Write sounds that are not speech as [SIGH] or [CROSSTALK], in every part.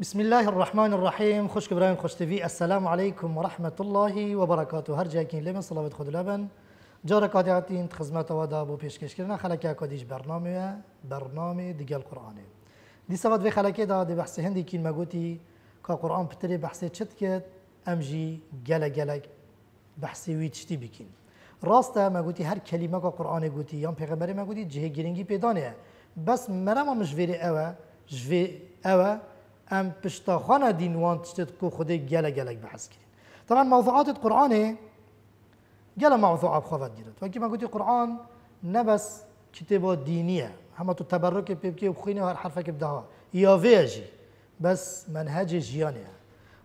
بسم الله الرحمن الرحيم خوش كبران خوش تفي السلام عليكم ورحمة الله وبركاته هر جاكين لمن صلاة خود لبن جارا کادیاتین خدمت و دابو پیشکش کردن خلاکی کادیش برنامه برنامه دیگه القرآنه دي سواد في خلاکی دا دي بحث هندي كين مگوتی كا قرآن بتري بحث چت کرد امجی گله گله بحثی وی چتی بکین راسته مگوتی هر كلمه كا قرآن گوتی یا پیغمبر مگوتی جه گرینگی پیدا بس مرا ما مجویر اوه جوی اوه ام پشتاخان دین وان تشتت کو خود گله گله بحث کرد طبعا موضوعات قرآن گله موضوع اب خواهد گرفت و که من گفتی قرآن نه بس کتاب دینیه همه تو تبرک پیبکی بخوینه هر حرفه که بدها یا ویجی بس منهج جیانه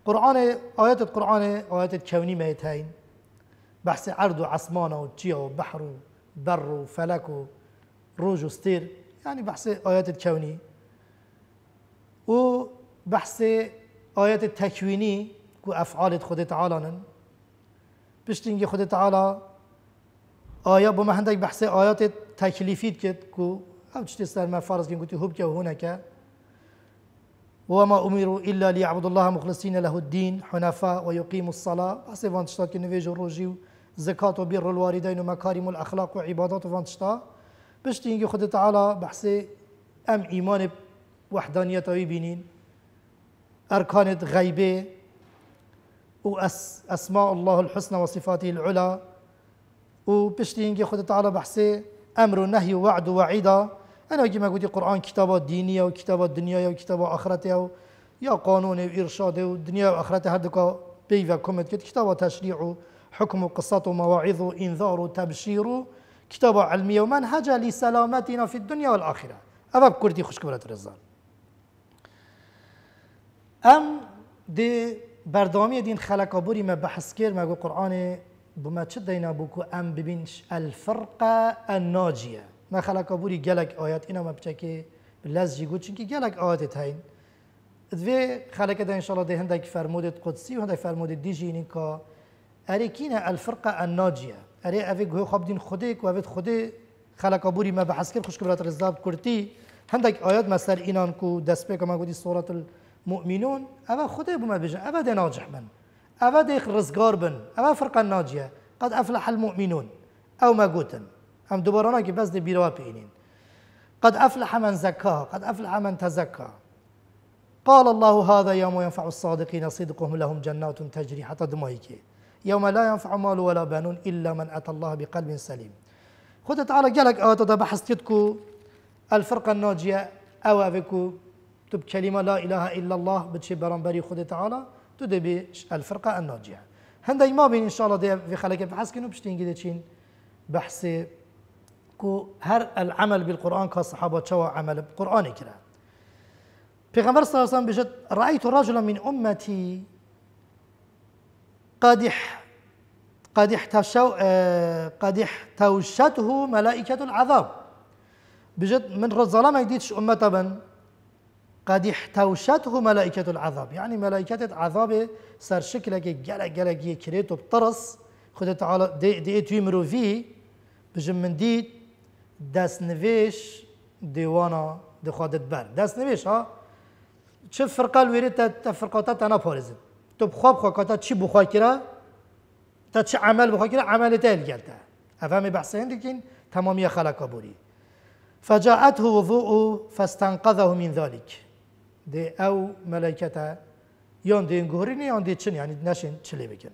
قرآن آیات قرآن آیات کونی میتین بحث عرض و عصمان و جیا و بحر و بر و فلک و روج و ستير يعني بحث آيات الكوني و بحث آيات تکوینی كو افعال خود تعالی نن پشتینگی خود تعالی آیا بو مهندک بحث آیات تکلیفیت کد کو او چتی سر ما فرض کن گوتی هب که هنکه وما أمروا إلا ليعبدوا الله مخلصين له الدين حنفاء ويقيموا الصلاة بس فانتشتا كي نفيجو الروجي زكاة وبر الوالدين ومكارم الأخلاق وعبادات فانتشتا باش تيجي خد تعالى بحسي أم إيمان وحدانية بينين أركان الغيبة وأسماء الله الحسنى وصفاته العلى وبشتي كي خد تعالى بحسي أمر ونهي ووعد وعيدا أنا ما قلت القرآن كتابة دينية وكتابة دنيا وكتابة آخرتها يا قانون وإرشاد ودنيا وآخرتها هردك بيفا كومت كتابة تشريع حكم قصة ومواعظ وإنذار وتبشير كتابة علمية ومنهجة لسلامتنا في الدنيا والآخرة أباب كردي خشك برات الرزال ام دي بردامي دين دین خلقابوری ما بحث كير ما گو قرآن بما چه دینا بو ام ببینش الفرقه الناجيه ما خلقابوری گلک ايات انا ما بچکی لزجی گو چونکی گلک آیات تاین دوی خلق ده انشاءالله ده هندك فرمودت قدسي و هندك فرمودت دي جيني كا اري كينا الفرقة الناجية اري اوه گوه خواب دين خوده و اوه خوده خلق بوري ما بحث كر خوشك برات رزاب كرتي هندك آيات مثلا اینان کو دست بکا ما گودی ال... مؤمنون أبا خدای بما بجن أبا دي ناجح من أبا دي رزقار بن أبا فرقا ناجية قد أفلح المؤمنون أو ما قوتن أم دوباره كي بس دي بيروا بینین قد أفلح من زكاها قد أفلح من تزكى قال الله هذا يوم ينفع الصادقين صدقهم لهم جنات تجري حتى دمائك يوم لا ينفع مال ولا بنون إلا من أتى الله بقلب سليم خد تعالى قالك أو تدبحستكو الفرقة الناجية أو أبكو تو بكلمة لا إله إلا الله بتشي برامبري خود تعالى تو الفرقة الناجية هندي ما بين إن شاء الله دي في خلك بحث كنو بشتين كده تشين بحث كو هر العمل بالقرآن كالصحابة شوى عمل بقرآن كده پیغمبر صلى الله عليه وسلم بجد رأيت رجلا من أمتي قادح قد احتشو اه، قد احتوشته ملائكة العذاب بجد من ما يديش أمة بن قد احتوشته ملائكة العذاب يعني ملائكة العذاب سر شكلك جل جي كريتو بطرس خد تعالى دي دي توي مروفي بجم من دي داس نفيش ديوانا دي خادت بر داس نفيش ها تشف فرقة الويريتا تفرقة تانا بارزن تب خواب خاكاتا تشي بخوا كرا تا تشي عمل بخوا كرا عمل تال جلتا أفهم بحثين لكن تمامية خلق بوري فجاءته وضوء فاستنقذه من ذلك دي أو ملائكتها يون دين قهرني يون دي تشن يعني ناشن تشلي بكن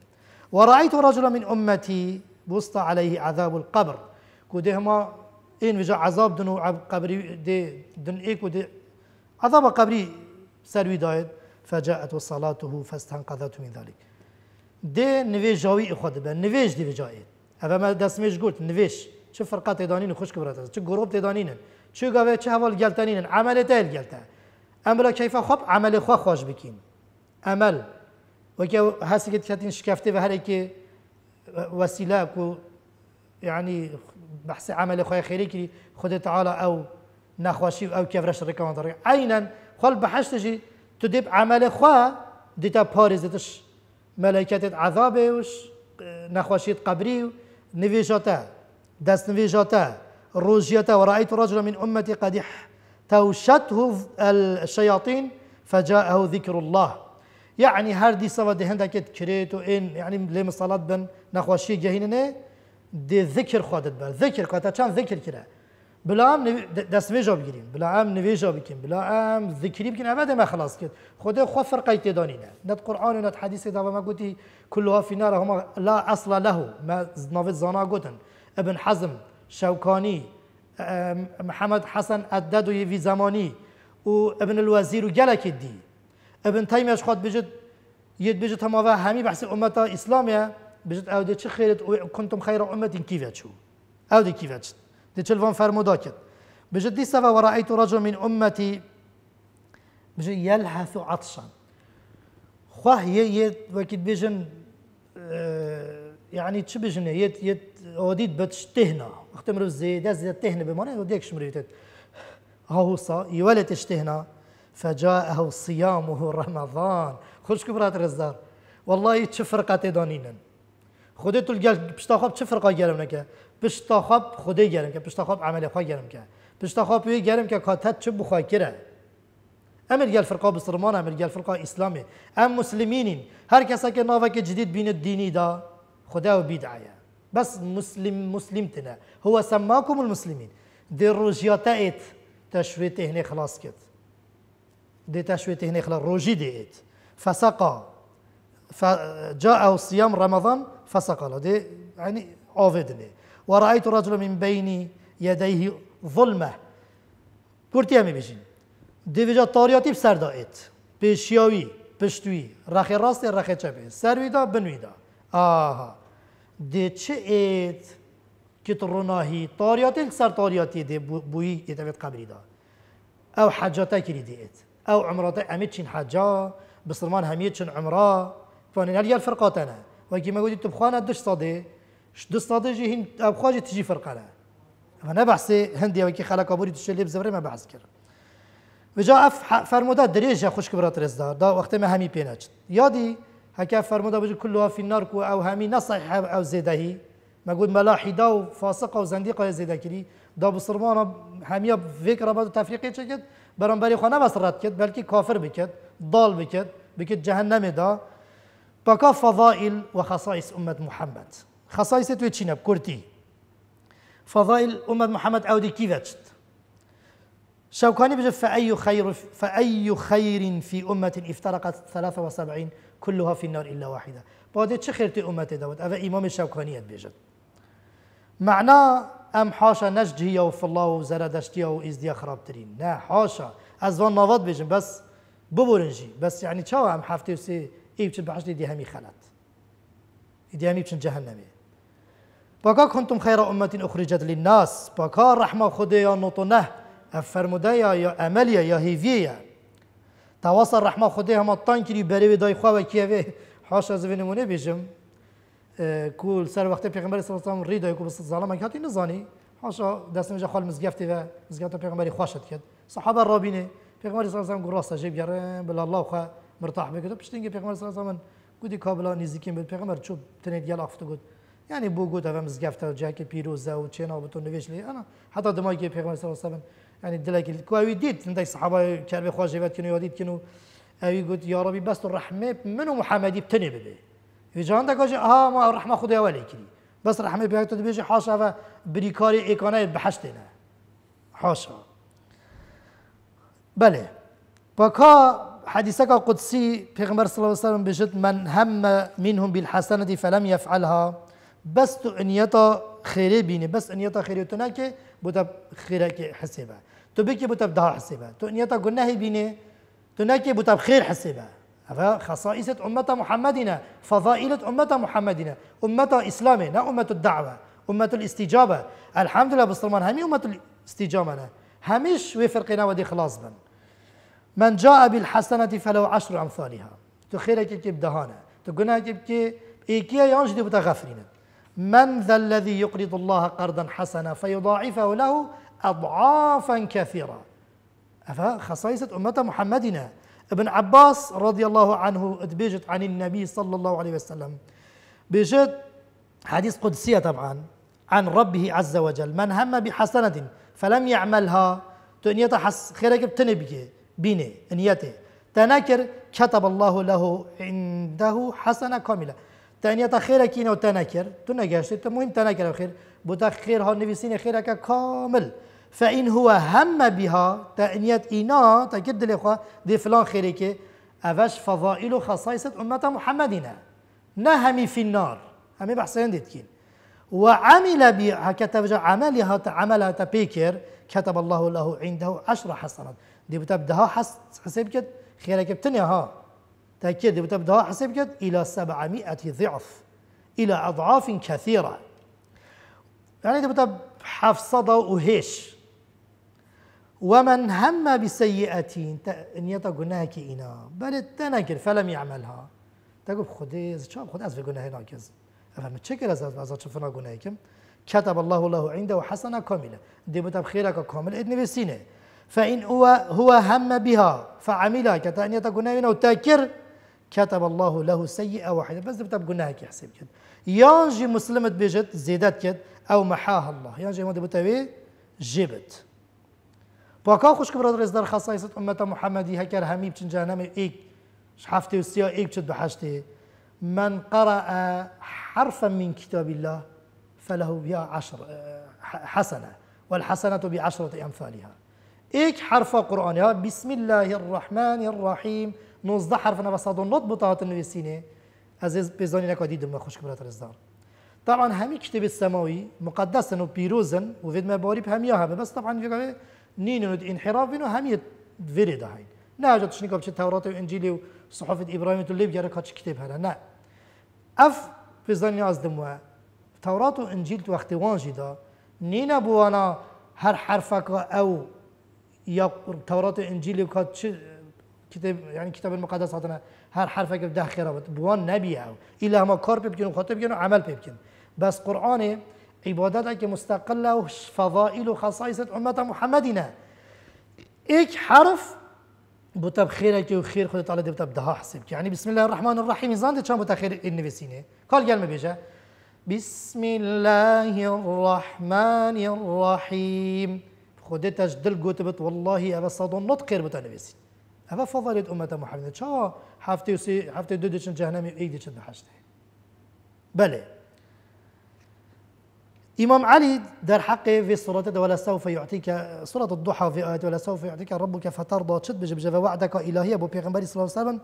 ورأيت رجلا من أمتي بوسط عليه عذاب القبر كودهما إن وجا عذاب دنو قبري دي دن إيك ودي عذاب قبري سروي دايد فجاءت صلاته فاستنقذته من ذلك دي نويج جاوي إخوات بان نويج دي جاي أبا ما دسميش قلت نويج شو فرقات تدانين وخش كبرات شو جروب تدانين شو قاوة شو هوا الجلتانين عملتها الجلتها ئەمرە کەیفە خۆپ ئەعملی خوا و که هستی که هەسگت شکفته و بە که وسیله کو یعنی بحث عمل بەحسی ئەعملی خۆی خێریکی خودت تعاالە ئەو ناخواشی ئەو کێفرەش ڕێکەوە عینا عینەن بحشت جی تو دیب ئەعملی خوا دیتە پارێزتش مەلەکەتت عذابێ وش نەخواشیت قبری و دست دەست نوێژۆتە و رأیت رجل من عمەتی قدیح توشته الشياطين فجاءه ذكر الله يعني هر دي سوا ده هندكت كريت وإن يعني لم صلاة بن نخوة شي جهيننا دي ذكر خودت بر ذكر قطع چند ذكر كده بلا ام دست ویجا بگیریم بلا ام نويجا بکیم بلا ام ذکری بکیم ابدا ما خلاص كت خوده خود فرقی تدانی نه نت قرآن و نت حدیث دا ما قوتي كلها في نار هما لا اصل له ما نوید زانا قوتن ابن حزم شوكاني محمد حسن زمانی في زماني وابن الوزير گلک دی ابن تيمية خود بجد ید بجد هم همی همي بحث أمة إسلامية بجد أو و کنتم خیر امت این کیوه چو أو دي كيف دي تشلفون کد بجد دي و ورأيت رجل من امتی بجد يلهث عطشا خواه يد وکید بجن يعني اه، تشبجن يد يد اوديت باش تهنا وقت مرو زيد زيد تهنا بمعنى وديكش شمريت هو صا يولد تشتهنا فجاءه صيامه رمضان خوش كبرات رزدار والله تشفرقة تدانينا خودي تلقى باش تاخذ تشفرقة جرمك باش تاخذ خودي جرمك باش تاخذ عمل خا جرمك باش تاخذ وي جرمك كاتت تشب خاكره امر جال فرقه بسرمان امر جال فرقه اسلامي ام مسلمين هر كسا كي نافك جديد بين الديني دا خدا وبدعيه بس مسلم مسلمتنا هو سماكم المسلمين دي الروجيا تاعت تشويت هنا خلاص كت دي تشويت هنا خلاص روجي ديت فسقى فجاء صيام رمضان فسقى له دي يعني اوفدني ورأيت رجلا من بين يديه ظلمة كورتي امي بيجين دي فيجا طارياتي بسر دائت بشتوي راخي راستي راخي تشافي سروي بنويدا بنوي آه آها دي تشيت اید الرناهي طارياتي الكسر طارياتي دي بوي يتبت قبري دا او حجاتا كري ديت او عمراتا اميتشن حجا بسلمان هميتشن عمرا فاني نالي الفرقاتنا وكي ما قلت تبخانا دش صادي دش صادي جي هند جي تجي فرقانا انا بحسي هندي وكي خلق ابوري تشلب زبري ما بحس كر وجا اف فرمودا دريجه خوش كبرات رزدار دا وقت ما همي بيناتش يادي هكا فرمودا بجو كلها في النار أو همي نصح أو زيده ما قلت ملاحي داو فاسقة وزنديقة زيده كري دا بصرمانا همية فكرة بدو تفريقية شكت برانبري خانه بسرت كت بلكي كافر بكت ضال بكت بكت جهنم دا بكا فضائل وخصائص أمة محمد خصائص توي تشينب كورتي فضائل أمة محمد أودي كيفت شوكاني بجف فأي خير فأي خير في أمة افترقت 73 كلها في النار إلا واحدة بعد چه خيرت أمتي داود أفا إمام شوكانيت بيجد معنا أم حاشا هي يا الله زردشتي أو خراب ترين نا حاشا أزوان نواد بيجن بس ببورنجي بس يعني چاو أم حفتي وسي إيه بچن بحشت دي همي خلط دي همي بچن جهنمي بكا كنتم خير أمة أخرجت للناس بكا رحمة خدية نطنه أفرمدايا يا أمليا يا هيفيا تواصل رحمه خدا هم تان کری بری دای خواه کیه حاش از نمونه بیشم کل سر وقت پیغمبر صلی الله علیه و آله ری دای کو بس ظالم کاتی نزانی حاشا دست مجا خال مزگفتی و مزگفت پیغمبری خواشت کرد صحابه رابینه پیغمبر صلی الله علیه و آله راست جیب گره بل الله خو مرتاح بگد پشتینگه پیغمبر صلی الله علیه و آله گودی کابلا نزدیکیم بود پیغمبر چوب تنید گل افت گود یعنی بو گود هم مزگفت جاک پیروزه و چنا بتون نویش لی انا حتی دمای پیغمبر صلی الله علیه و آله يعني دلك كواوي ديت عندك الصحابة كان بخوا جيبات كانوا يوديت كانوا أوي قلت يا ربي بس الرحمة منو محمدي بتني ببي يجان دك اه ما الرحمة خدي أولي كلي بس الرحمة بيجي تبيجي حاشا بريكاري إيكانا بحشتنا حاشا بله بكا حديثك القدسي في غمر صلى الله عليه وسلم بجد من هم منهم بالحسنة فلم يفعلها بس تو انيتا خيري بيني بس انيتا خيري تناكي بوتا خير حسبة تو بكي بوتا بدها حسبة تو نيتا قلنا هي بيني تو ناكي بوتا خير حسبة هذا خصائص أمة محمدنا فضائلة أمة محمدنا أمة إسلامي لا أمة الدعوة أمة الاستجابة الحمد لله بسلمان همي أمة الاستجابة لا هميش وفرقنا ودي خلاص بن من جاء بالحسنة فلو عشر أمثالها تو خيرك كي بدهانا تو قلنا كي إيكيا يانجدي بتغفرنا من ذا الذي يقرض الله قرضا حسنا فيضاعفه له أضعافا كثيرة خصائص أمة محمدنا ابن عباس رضي الله عنه ادبجت عن النبي صلى الله عليه وسلم بيجت حديث قدسية طبعا عن ربه عز وجل من هم بحسنة فلم يعملها تنية حس خيرك بتنبكي بيني نيته تنكر كتب الله له عنده حسنة كاملة تانية تخير کینه و تنکر تو نگشتی مهم تنکر بوتا خیر ها نویسین خیره كامل فإن هو هم بها تأنيت إنا تكد الإخوة دي فلان خيرك أفش فضائل خصائص أمة محمدنا نهمي في النار همي بحثين ديتكين وعمل بها كتب عملها عملها تبيكر كتب الله له عنده عشر حسنات دي بتبدها حسب كت خيرك ها تأكيد بتبدأ حسب كده إلى سبعمائة ضعف إلى أضعاف كثيرة يعني ده بتبقى حفصده وهيش ومن هم بسيئة إن يتقنها كإنا بل التنكر فلم يعملها تقول خدي شاب خد أسف قناه ناقص أفهم تشكر أزاد شفنا كم كتب الله له عنده حسنة كاملة دي خيرك كامل إذن بسينه فإن هو, هو هم بها فعملها كتأنية قناه وتأكر كتب الله له سيئة واحدة بس بتب قلناها كي حسب كد يانجي مسلمة بيجت زيدت كد أو محاها الله يانجي ما بي جبت بوكا خوش كبر رزدار خصائصة أمة محمد هكر هميب بچن جهنم إيك شحفتي وسيا إيك بچت بحشتي من قرأ حرفا من كتاب الله فله بها عشر حسنة والحسنة بعشرة أمثالها إيك حرف قرآن يا بسم الله الرحمن الرحيم 19 حرف انا بس هادو نوت بطاقه النويسينه از بزاني نكو ديدم ما خوش كبرات الازدار طبعا همي كتاب السماوي مقدسا وبيروزا وفيد ما بوري بهمياها بس طبعا في نين انحراف همي فيري هاي ناجت شنو كتاب التوراة وانجيلي وصحف ابراهيم تولي بيارك هاتش كتاب هلا نا اف بزاني از دموا توراة وانجيل تو وقت وانجي دا نينا بوانا هر حرفك او يا توراة وانجيلي وكاتش كتاب يعني كتاب المقدس هاتنا هر حرف اگر ده خیره بود بوان نبیه ایلا همه کار پی بکنیم خاطر بکنیم عمل پی بس قرآن عبادت که مستقل و فضائل و خصائص امت محمدی نه ایک حرف بوتب خيره كي وخير خدت على دبتب ده حسب يعني بسم الله الرحمن الرحيم زانت كان بوتا خير النفسينه قال قال ما بيجا بسم الله الرحمن الرحيم خدت اجدل قوت والله ابصد النطق بوتا نفسي هذا فضلت أمة محمد شو حفتي وسي حفتي دودش الجهنم دیشن جهنمی و إمام علي در حقه في سورة ولا سوف يعطيك سورة الضحى في آية ولا سوف يعطيك ربك فترضى شد بجب جب وعدك إلهي أبو بيغمبري صلى الله عليه وسلم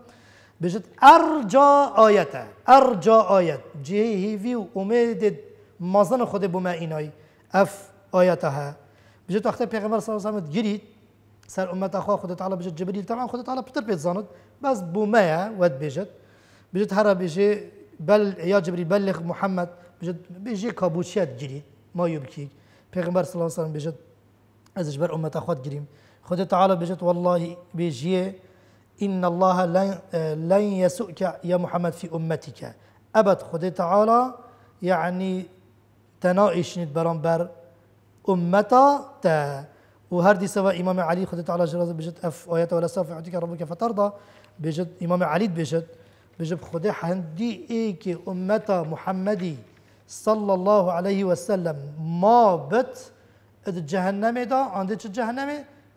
بجد أرجى آياته أرجى آية جهي في ومدد مازن خود بما إناي أف آياتها بجد وقت بيغمبر صلى الله عليه وسلم جريت سەر امتا خو خودت على بجد جبريل تەما خودت على پتر پێت زانت بەس بوومەیە وەت بێژێت بژێت بيجي بل يا یا جبری محمد محەممەد بێژێ کابوچیت گیری ما علیه و سلم بێژێت از جبر عمەت ئەخوات گریم خودت على بێژێت والله بجیه إن الله لن يسؤك يا محمد في أمتك أبد خدي تعالى يعني تناقش نتبرم بر أمتا تا وهر دي سوا امام علي خدت على جراز بجد اف ايات ولا سوف يعطيك ربك فترضى بجد امام علي بجد بجد خدي هندي ايكي امتا محمدي صلى الله عليه وسلم ما بت اد جهنم دا عند جهنم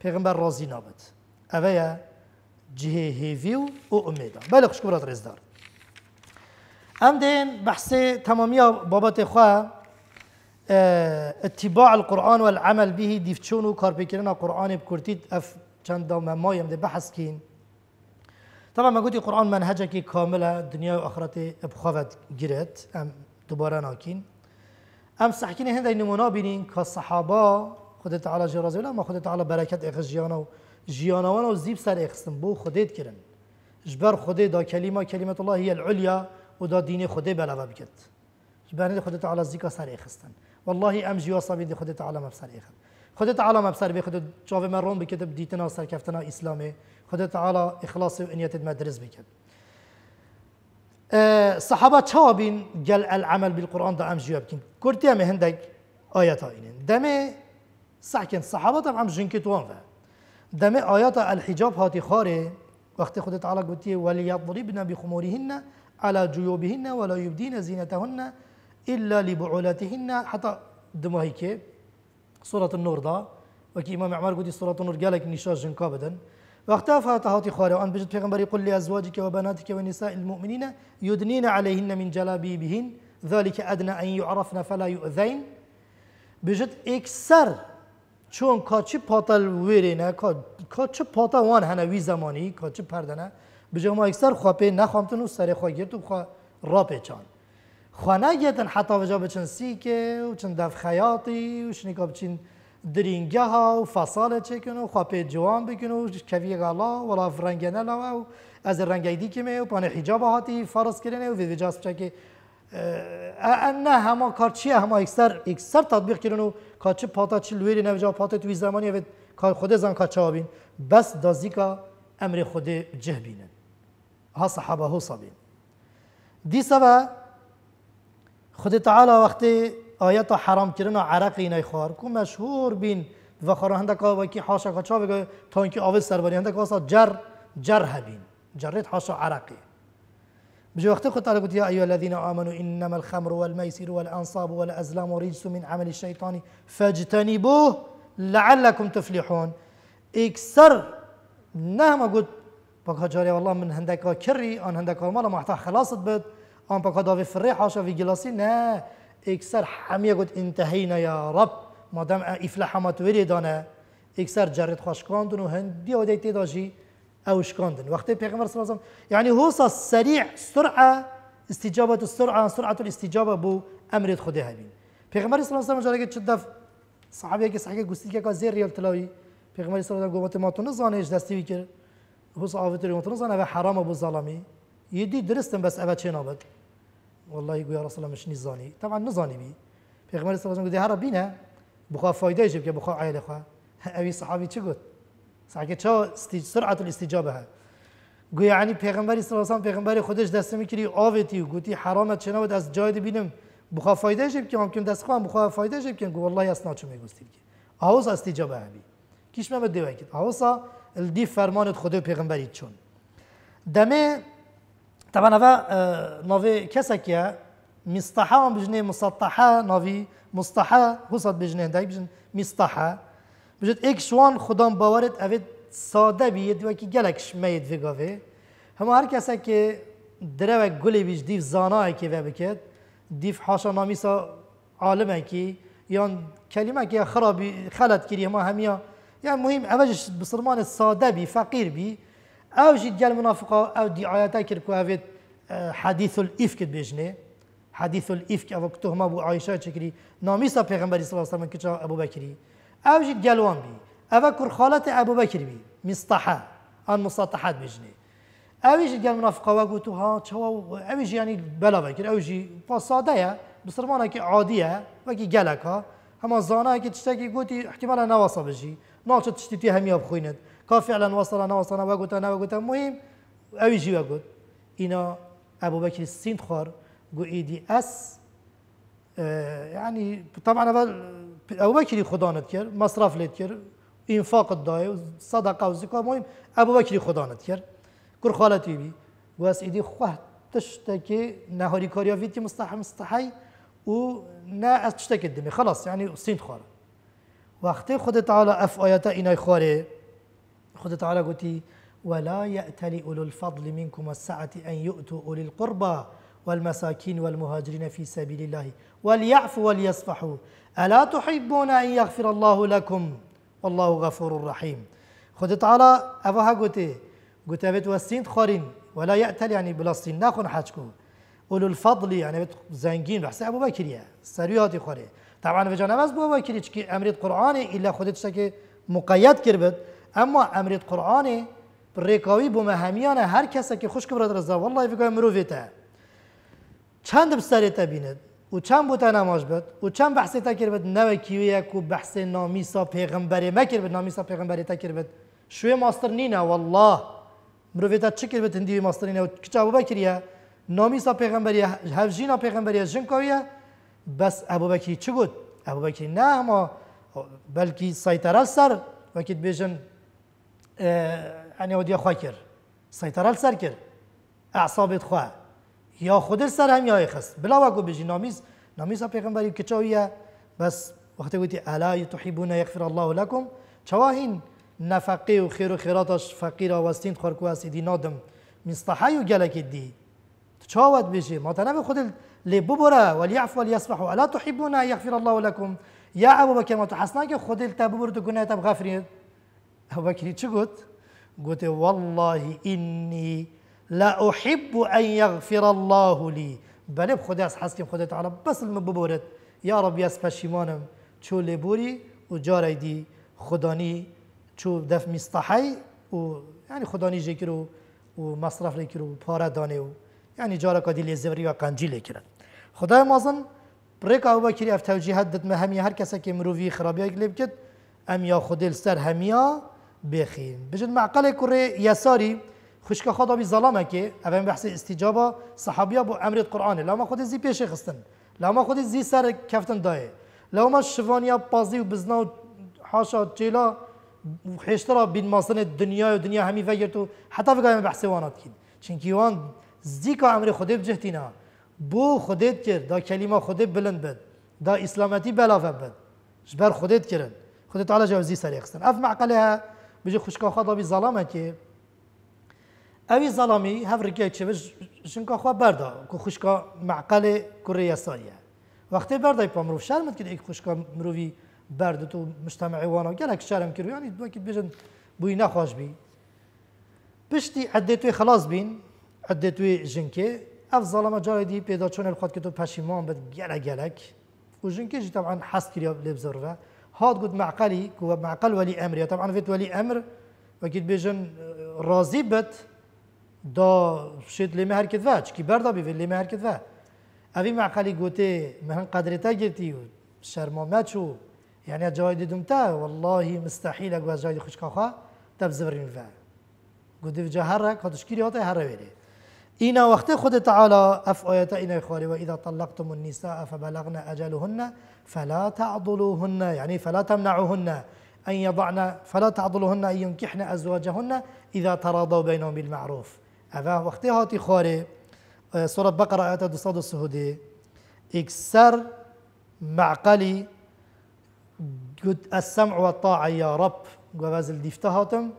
پیغمبر راضی نابد اوه جهه هیویو و امیدا بله خوشکبرات رزدار ام دین بحث تمامی بابات خواه آه، اتباع القرآن والعمل به ديفتشونو كار بكرنا قرآن بكرتيد أف چند ما ما يمد بحث كين طبعا ما قلت القرآن منهجك كاملة دنيا وآخرتي بخوفت جرت أم دوباره ناكين أم سحكين هند نمونا بينين كالصحابة خود تعالى جرازي ولا ما خود تعالى بركات إخش جيانا جيانا وانا وزيب سر إخستن بو خودت كرن جبر خودت دا كلمة كلمة الله هي العليا ودا دين خودت بلوا بكت جبانی خود تعالی زیکا سر اخستن والله ام جیوا صبید خود تعالی مبصر اخن خود تعالی مبصر به خود چاو مرون بکد دیتنا سر کفتنا اسلام خود تعالی اخلاص و انیت مدرس بکد أه صحابة شوابين قال العمل بالقرآن ده أم جواب كين كورتيا مهندك آيات آينين دمي سحكن صحابة طبعا جنكت وانفا دمي آيات الحجاب هاتي خاري وقت خد تعالى قلتي وليضربن بخمورهن على جيوبهن ولا يبدين زينتهن إلا لبعولتهن حتى دماهي سورة النور دا وكي إمام عمر قد سورة النور قالك نشاج جنكا بدن وقتها فاتهاتي خواري وأن بجد پیغمبر يقول لأزواجك وبناتك ونساء المؤمنين يدنين عليهن من جلابيبهن ذلك أدنى أن يعرفن فلا يؤذين بجد إكسر چون كاتشي باتا الويرينا كاتشي پاتا وان هنا وي زماني كاتشي پردنه بجه ما إكسر خواه پی نخوامتن و سر خواه گیرد و خواه را چاند خونه گیتن حتی وجا بچن سیکه و چن دف خیاطی و شنیکا بچین درینگه ها و فصال چکن و خواه جوان بکن و کوی غلا و لا فرنگنه لوا و از رنگی دی کمه و پانه حجاب هاتی فرس کرنه و ویوی جاس بچه نه همه کار چیه همه اکثر اکثر تطبیق کرن و کار چه پاتا چه لویری نوجا پاتا توی زمانی و کار خود زن کار چه بین بس دازیکا امر خود جه بینن ها صحابه هو صابین دیسا و خود تعالی وقتی آیت حرام کردن عرق اینای خوار کو مشهور بین و خوار هنده که وکی حاشا که چا بگه تا اینکه آوز سر بری هنده که جر جر هبین جرید حاشا عرقی بجو وقت خود على قلت يا أيها الذين آمنوا إنما الخمر والمیسیر والأنصاب والأزلام و رجس من عمل الشيطان فاجتنبوه لعلكم تفلحون نه ما قلت بگه جاری والله من هندك کری أن هندك مالا محتا خلاصت بد آن پاک داوی فره حاشا وی گلاسی نه اکسر همیه گوت انتهینا یا رب مادم افلاح ما توری دانه اکسر جرد خوش کاندن و هندی و دیتی داشی اوش کاندن وقتی پیغمبر صلی الله یعنی هوسا سریع سرعه استجابت السرعه سرعه الاستجابه بو امرت خدا همین پیغمبر صلی الله علیه وسلم جرگه چند دفع صحابه که صحیح گوستی که زیر ریال تلاوی پیغمبر صلی الله علیه وسلم گفت ما تو نزانش دستی کرد هوسا آوتری ما تو نزانه و حرام بو ظالمی یه دی درستم بس اوه چه نابد والله گویا رسول الله مش نزانی طبعا نزانی بی پیغمبر صلی الله علیه و آله گفت بینه بخوا فایده جب که بخوا عیل خوا [LAUGHS] اوی صحابی چی گفت سعی چا سرعت الاستجابه ها گویا یعنی پیغمبر صلی الله علیه و پیغمبر خودش دست میکری آوتی و گوتی حرامت بود از جای بینم بخوا فایده جب که ممکن دست خوام بخوا فایده جب که والله اسنا چه میگوستی که اوز استجابه ها بی کیش مبد که اوسا دی فرمانت خود پیغمبری چون دمه طبعا هذا نوفي كسكيا مصطحة بجنة مسطحة نوفي مصطحة هوصد بجنة داي بجن مصطحة بجد اك شوان خدام باورت اوید ساده بید و که گلک شمید وگاوه همه هر کسی که دروک گلی بیش دیف زانایی که و بکد دیف حاشا نامیسا عالم که یا کلمه که خرابی خلط کری همه همیا یعنی مهم اوجش بسرمان ساده بی فقیر بی او جي ديال المنافقه او دعايتها كيركو هافيت آه، حديث الافك بيجني حديث الافك او تهمه ابو عائشه تشكري ناميسا پیغمبر صلى الله عليه وسلم كتشا ابو بكر او جي ديال وان بي او كر خاله ابو بكر بي مصطحه ان مسطحات بيجني او جي ديال المنافقه وقلت ها تشوا او جي يعني بلا بكر او جي فصاده بصرمانه كي عاديه وكي جالك ها هما زانا كي تشتكي قلتي احتمالا نواصل بجي ناقصه تشتتي هميه بخوينت کا فعلا وصل نواصل وگوتا نوگوتا مهم اویجی وگوت اینا ابو بکر سیند خور گویدی اس یعنی طبعا اول ابو بکری خدانت کرد مصرف لید کرد انفاق دای صدقه و زکا مهم ابو بکری خدانت کرد کر خالتی بی گواس ایدی خواه تشتا که نهاری کاریا وید که مستحی مستحی و نه از تشتا که دمی خلاص یعنی سیند خوره وقتی خود تعالی اف آیتا اینای خوره خد تعالى قلتي ولا يأتل أولو الفضل منكم والسعة أن يؤتوا أولي القربى والمساكين والمهاجرين في سبيل الله وليعفوا وليصفحوا ألا تحبون أن يغفر الله لكم والله غفور رحيم خد تعالى أبوها قلتي قلت بيت والسين خورين ولا يأتل يعني سين ناخن حاجكو أولو الفضل يعني بيت زنجين بحث أبو بكر سرياتي خوري طبعا في جانب أبو بكر أمريت قرآني إلا خدتش مقيد كربت اما امرت قرآن ریکاوی بو مهمیان هر کسی که خوش برادر رضا والله فکر مروفی تا چند بسری تا بیند و چند بوتا نماز بد و چند بحثی تا کرد بد نو کیوی کو بحث نامیسا پیغمبری مکر بد نامیسا پیغمبری تا کرد بد شوی ماستر نینه والله مروفی تا چه کرد بد هندی ماستر نینه و کچا ابو بکریه نامیسا پیغمبری هفجینا پیغمبری جنکاویه بس ابو بکری چی گفت ابو بکری نه اما بلکی سیطره سر وقتی بیشن یعنی ودی خوا کرد سیطره سر کرد اعصابت خوا یا خودت سر هم یا خست بلا وگو بجی نامیز نامیز ها پیغمبری که چاویه بس وقتی گوتی الا تحبون یغفر الله لکم چواهین نفقه و خیر و خیراتش فقیر آوستین خورکو هستی نادم مستحی و دی تو چاوت بشه ما تنم خودت لی ببره ولیعف و الا تحبون یغفر الله لکم یا ابو بکر ما تو حسنا که خودت تا تو أبو بكر شو قلت والله إني لا أحب أن يغفر الله لي بل بخدا از بخدا تعالى بس من يا رب يا از شو اللي بوري وجاري دي خداني شو دف مستحي و يعني خداني جيكرو ومصرف ليكرو بارا داني و يعني جارا قدي لي زبري وقنجي ليكرا خدا مازن بريك أبو بكر اف دت مهمی هر کسی که مروی خرابی ام يا خدل سر هميا بخين بجن معقل کره يساري خوشک خدا بی ظلمه که اول بحث استجابه صحابيه بو امر القران لما خود زی پیش خستن لما خود زی سر كفتن داي لما شفانيا بازي بزنا حاشا بین وحشترا بين و الدنيا همی همي تو حتى فکر قايم بحث وانات كي چونكي وان زيكا امر خود بجهتينا بو خودت كر دا كلمه خود بلند بد دا اسلامتی بلا بد جبر خودت كرن خودت على جوزي سريقسن اف معقلها بجی خوشکا خواهد بی ظلامه که اوی ظلامی هف رکیه چه بج شنکا خواه برده که خوشکا معقل کره یسایه وقتی برده پا مروف شرمت که ایک خوشکا مروفی برده تو مجتمعی وانا گلک شرم کرو یعنی دو که بجن بوی نخواش بی پشتی عده توی خلاص بین عده توی جنکه اف ظلامه جای دی پیدا چون الخواد که تو پشیمان بد گلک گلک و جنکه جی طبعا حس کریا هاد قد معقلي هو معقل ولي امر يعني طبعا فيت ولي امر وكيد بيجن راضي بت دا شد لي مهر كتفا كي بردا بي لي مهر كتفا ابي معقلي قوتي مهن قدرتا جرتي شرما ماتشو يعني جاي دمتا والله مستحيل اقوى جاي خوش كاخا تبزبرين فا قد في جهرك هاتشكيري هاتا هرا ويري اینا وقت خود تعالی اف آیت اینا خواری و اذا طلقتم النساء فبلغن اجلهن فلا تعضلوهن یعنی يعني فلا تمنعوهن أن يضعن فلا تعضلوهن أن ينكحن أزواجهن إذا تراضوا بينهم بالمعروف أفا وقت هاتي خوري آه، سورة بقرة آيات دوساد السهودي اكسر معقلي قد السمع والطاعة يا رب وبازل ديفتهاتم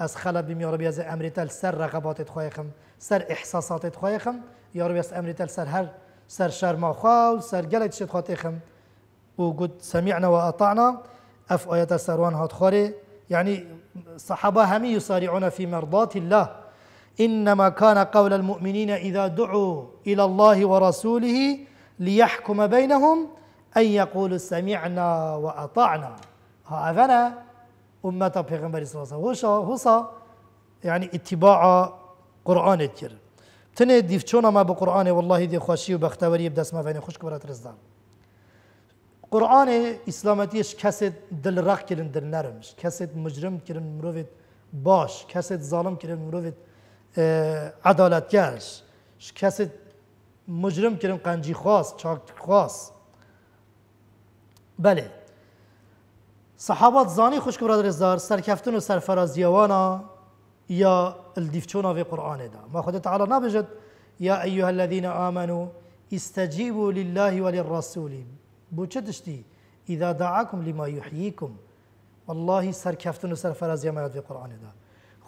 أسخلا بمي ربي أمري تال سر رقباتت خويخم سر احساسات خوای خم یا روی امر تل سر هر سر شرم خوا سر گلت شد خاطی خم و سمعنا و اطعنا اف آیت سروان هات خوره يعني الصحابة همی يسارعون في مرضاة الله إنما كان قول المؤمنين إذا دعوا إلى الله ورسوله ليحكم بينهم أن يقولوا سمعنا وأطعنا هذا أمة پیغمبر صلى الله عليه وسلم هو يعني اتباع قورآانت کرد ما به قرآن و الله دی خواشی و ما فنی خوش خوشک رزدان قرآن اسلامتیش کسی دل رق کردن در نرمش، کسی مجرم کردن مرویت باش ظالم ظالم کردن عدالت گرش، کسید مجرم کردن قنجی خواست چاک خواست بله صحابات زانی خوش بەرە رزدار سرکفتن و سرفرازیوانا يا الديفتونا في قرآن دا ما خد تعالى نبجت يا أيها الذين آمنوا استجيبوا لله وللرسول بوشتشتي إذا دعاكم لما يحييكم والله سر كفتن سر فرز يمنات في قرآن دا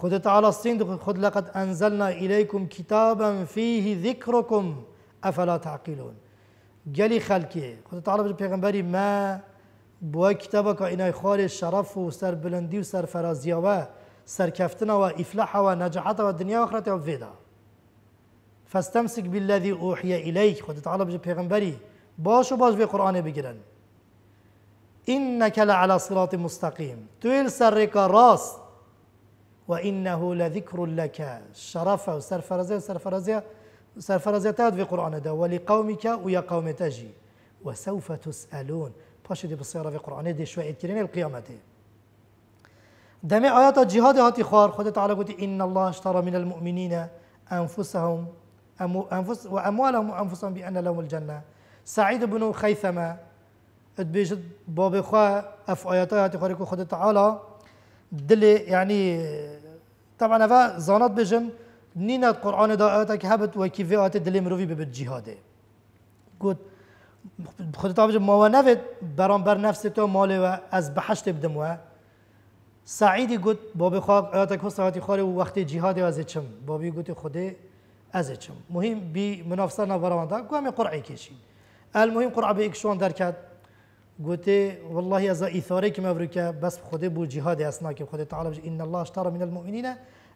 خد تعالى الصين خد لقد أنزلنا إليكم كتابا فيه ذكركم أفلا تعقلون جلي خلقي خد تعالى بيغمبري ما بوا كتابك إناي خالي الشرف وسر بلندي وسر فرازيوه سركفتنا سەرکەفتنەوە ئیفلحەوە والدنيا دنیا وفيدا فاستمسك بالذي أوحي إليك خد تعالى بژ پیغمبري باش و باش في قرآن بگرن إنك لعلى صراط مستقيم تويل سرك راس وإنه لذكر لك شرفه سرفرزية سرفرزية سرفرزية تاد في قرآن ده ولقومك ويا قوم تجي وسوف تسألون باش دي بصيرة في قرآن دي شوية كرين القيامة دي. دمی آيات الجهاد هاتي خار خد تعالى گوتی ان الله اشترى من المؤمنين انفسهم انفس وأموالهم اموالهم انفسهم بان لهم الجنه سعيد بن خیثمه ادبیشت باب خا اف آيات هاتي خواری خد تعالى دل يعني طبعا فا زانات بجن نينا القرآن دا آياتك هبت وكيف آيات دل مروفي ببت جهاده قلت خود تعالی ما ونفت برام بر نفسي تو مالي و از بحشت بدم سعیدی گوت بابی خواه آتا که ساعتی خواه و وقتی جهاد از چم بابی گوت خوده از چم مهم بی منافسه نبرمان دا گوامی قرعه کشین المهم قرعه به اکشوان در کرد گوت والله از ایثاره که مبرکه بس خوده بود جهاد اسنا که خوده تعالی بجه ان الله اشترى من المؤمنین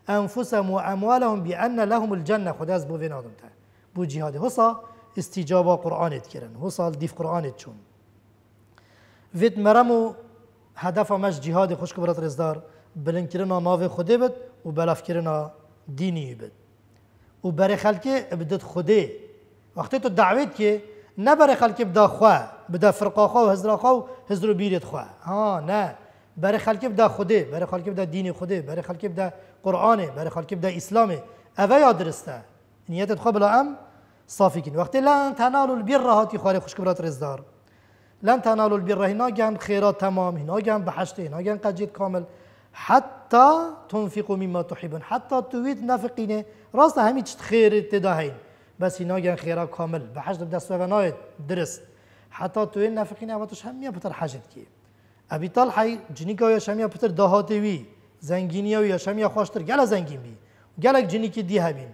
انفسهم و اموالهم بان لهم الجنه خوده از بوی نادم تا بو جهاد حسا استجابه قرآنت کرن حسا دیف قرآنت چون وید مرمو هدف مش جهاد خوش برات رزدار بلنکرنا ناو خودی بد و بلاف بلافکرنا دینی بد و برای خلکی بدت خودی وقتی تو دعوت که نه برای خلکی بدا خوا بدا فرقا خوا و هزرا خوا و هزرو بیرت خواه آه، ها نه برای خلکی بدا خودی برای خلکی بدا دینی خودی برای خلکی بدا قرآن برای خلکی بدا اسلام اوه یاد درسته نیتت خواه بلا ام صافی کن وقتی لان تنالو البیر هاتی خواری خوشک برات رزدار لن تنالوا البر هنا گن خیرا تمام هنا گن بحشت هنا گن قجید کامل حتی تنفقوا مما تحبون حتی توید نفقینه راست همین چت خیر تداهین بس هنا گن خیرا کامل بحشت دست و ناید درست حتی توید نفقینه اما توش همیه پتر حاجت کی ابی طلحه جنیکا یا شمیه پتر دهاتی وی زنگینی او یا شمیا خواشتر گله زنگین بی جنی کی دی همین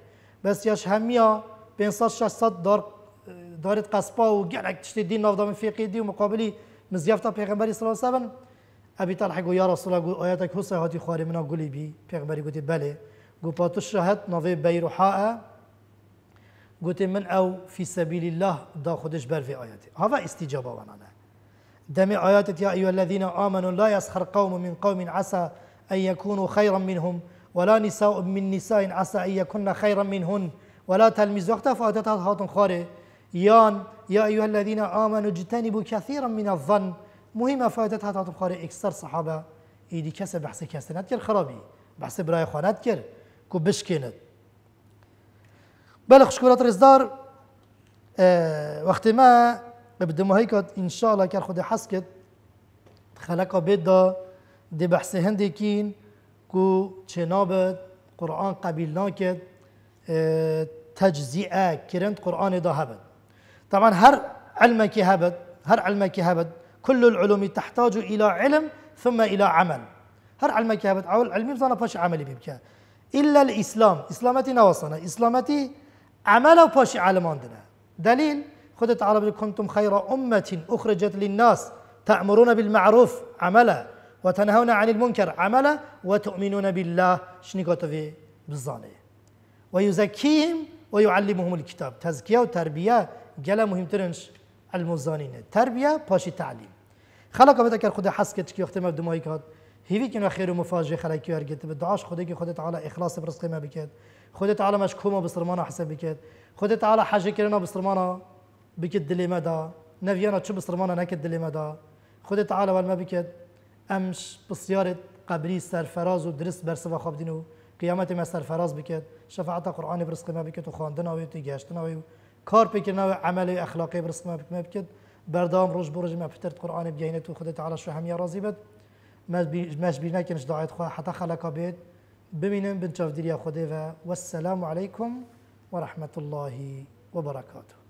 بس یاش همیه 500 600 دار دارت قصبا وقعدك تشتي دين نافضة من في قيدي ومقابلي مزيافتا پیغمبری صلى الله عليه و ابي طالح يقول يا رسول الله گو آیاتک حسه هاتی خواری منا گلی بی پیغمبری گوتی بلي گو پاتش شهد نوی بيروحاء گوتی من او في سبيل الله دا خدش بر في آیاتی هذا استجابه ونانه دم آيات يا أيها الذين آمنوا لا يسخر قوم من قوم عسى أن يكونوا خيرا منهم ولا نساء من نساء عسى أن يكون خيرا منهن ولا تلمزوا وقتا فأتتها هاتن خاره يان يا أيها الذين آمنوا اجتنبوا كثيرا من الظن مهمه فائدة هذا هاتم إكسر صحابه إيدي كسب بحث كاسنات نت خرابي بحث براي خانت كير كو بشكينت بلخ شكرات رزدار آه وقت ما بدهم هيك ان شاء الله كان خدي حسكت خلقا بدا دي بحث هندي كين كو تشنابت قرآن قبيل ناكت آه تجزئة كرنت قرآن ذهبت طبعا هر علمك هبد هر علمك هبد كل العلوم تحتاج إلى علم ثم إلى عمل هر علمك هبد أول علمي بزانا باش عملي بيبكا إلا الإسلام إسلامتي نوصنا إسلامتي عمل باش علم دليل خد تعالى كنتم خير أمة أخرجت للناس تأمرون بالمعروف عملا وتنهون عن المنكر عملا وتؤمنون بالله شنيكوتوفي بالظالي ويزكيهم ويعلمهم الكتاب تزكية وتربية مهم ترنش المزانینە تربیە پاشی تعلیم خلق بده کر خدا حس کت کی وقت ما بدمای کات هیوی کنا خیر و مفاجئ خلقی ورگت به دعاش خدا کی خودت تعالی اخلاص برزق ما بکد خودت تعالی مشکوما بسرمانه حساب بکد خودت تعالی حاجه کرنا بسرمانه بکد دلی مدا نویانا چه بسرمانه نکد دلی مدا خودت تعالی ول ما بکد امش بسیارت قبری سرفراز و درس برس و خواب دینو قیامت ما سرفراز بکد شفاعت قرآن برزق ما بکد و خواندنا و تیگشتنا و کار پیکرنا و عمل اخلاقی برس مبکد بردام روش برج مبترد قرآن بجینت و خود تعالی شو همیه راضی بد مش بینه کنش دعایت خواه حتی خلقا بید ببینم بنچاف دیریا خوده و والسلام علیکم ورحمة الله وبركاته